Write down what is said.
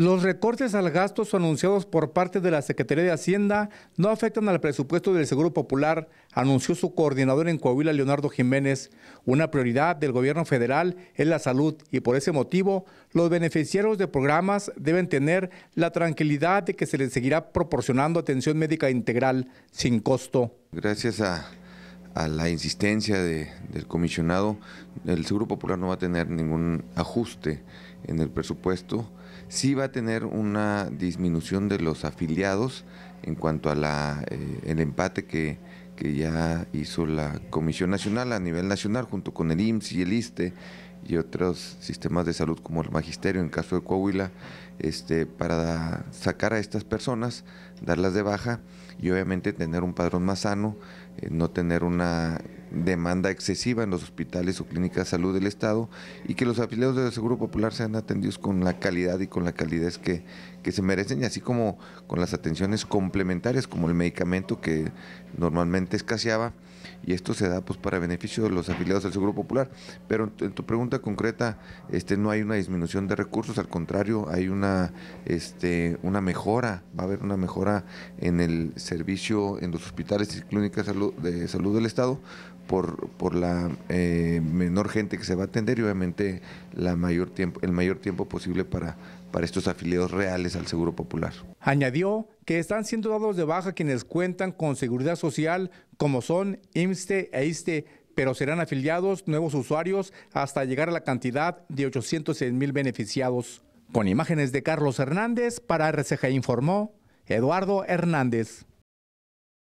Los recortes al gasto anunciados por parte de la Secretaría de Hacienda no afectan al presupuesto del Seguro Popular, anunció su coordinador en Coahuila, Leonardo Jiménez. Una prioridad del gobierno federal es la salud y por ese motivo los beneficiarios de programas deben tener la tranquilidad de que se les seguirá proporcionando atención médica integral sin costo. Gracias a a la insistencia del comisionado, el Seguro Popular no va a tener ningún ajuste en el presupuesto. Sí va a tener una disminución de los afiliados en cuanto a la, eh, el empate que, que ya hizo la Comisión Nacional a nivel nacional junto con el IMSS y el ISTE y otros sistemas de salud como el magisterio en caso de Coahuila, este, para sacar a estas personas, darlas de baja y obviamente tener un padrón más sano, eh, no tener una demanda excesiva en los hospitales o clínicas de salud del Estado y que los afiliados del Seguro Popular sean atendidos con la calidad y con la calidez que, que se merecen, y así como con las atenciones complementarias como el medicamento que normalmente escaseaba y esto se da pues para beneficio de los afiliados al Seguro Popular. Pero en tu, pregunta concreta, este no hay una disminución de recursos, al contrario, hay este, una mejora, va a haber una mejora en el servicio en los hospitales y clínicas de salud, del Estado por, la eh, menor gente que se va a atender y obviamente la mayor tiempo, el mayor tiempo posible para, para estos afiliados reales al Seguro Popular. Añadió que están siendo dados de baja quienes cuentan con seguridad social, como son IMSTE e ISTE, pero serán afiliados nuevos usuarios hasta llegar a la cantidad de 806 mil beneficiados. Con imágenes de Carlos Hernández, para RCG informó Eduardo Hernández.